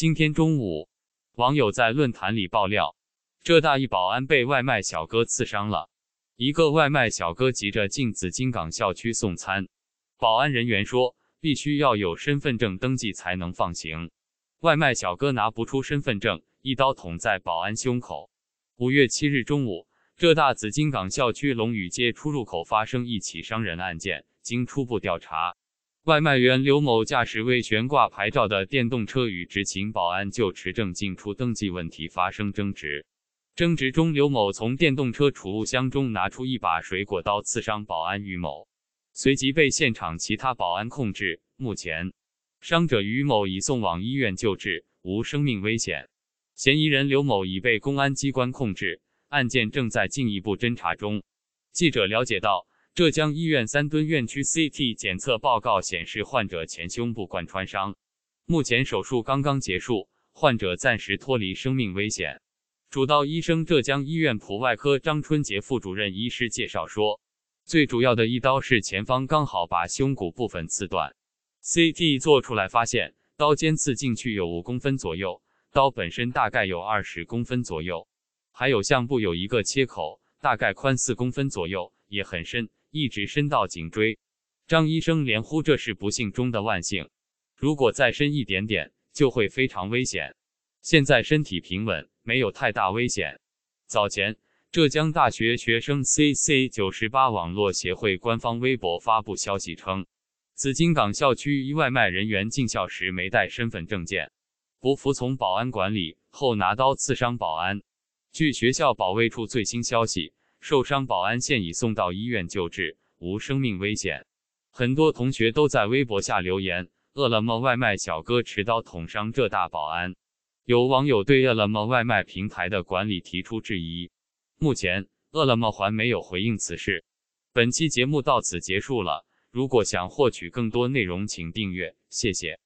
今天中午，网友在论坛里爆料，浙大一保安被外卖小哥刺伤了。一个外卖小哥急着进紫金港校区送餐，保安人员说必须要有身份证登记才能放行，外卖小哥拿不出身份证，一刀捅在保安胸口。五月七日中午，浙大紫金港校区龙宇街出入口发生一起伤人案件，经初步调查。外卖员刘某驾驶未悬挂牌照的电动车，与执勤保安就持证进出登记问题发生争执。争执中，刘某从电动车储物箱中拿出一把水果刀，刺伤保安于某，随即被现场其他保安控制。目前，伤者于某已送往医院救治，无生命危险。嫌疑人刘某已被公安机关控制，案件正在进一步侦查中。记者了解到。浙江医院三墩院区 CT 检测报告显示，患者前胸部贯穿伤，目前手术刚刚结束，患者暂时脱离生命危险。主刀医生浙江医院普外科张春杰副主任医师介绍说，最主要的一刀是前方刚好把胸骨部分刺断，CT 做出来发现刀尖刺进去有五公分左右，刀本身大概有二十公分左右，还有项部有一个切口，大概宽四公分左右，也很深。一直伸到颈椎，张医生连呼这是不幸中的万幸。如果再深一点点，就会非常危险。现在身体平稳，没有太大危险。早前，浙江大学学生 C C 九十八网络协会官方微博发布消息称，紫金港校区一外卖人员进校时没带身份证件，不服从保安管理后拿刀刺伤保安。据学校保卫处最新消息。受伤保安现已送到医院救治，无生命危险。很多同学都在微博下留言：“饿了么外卖小哥持刀捅伤浙大保安。”有网友对饿了么外卖平台的管理提出质疑。目前，饿了么还没有回应此事。本期节目到此结束了。如果想获取更多内容，请订阅。谢谢。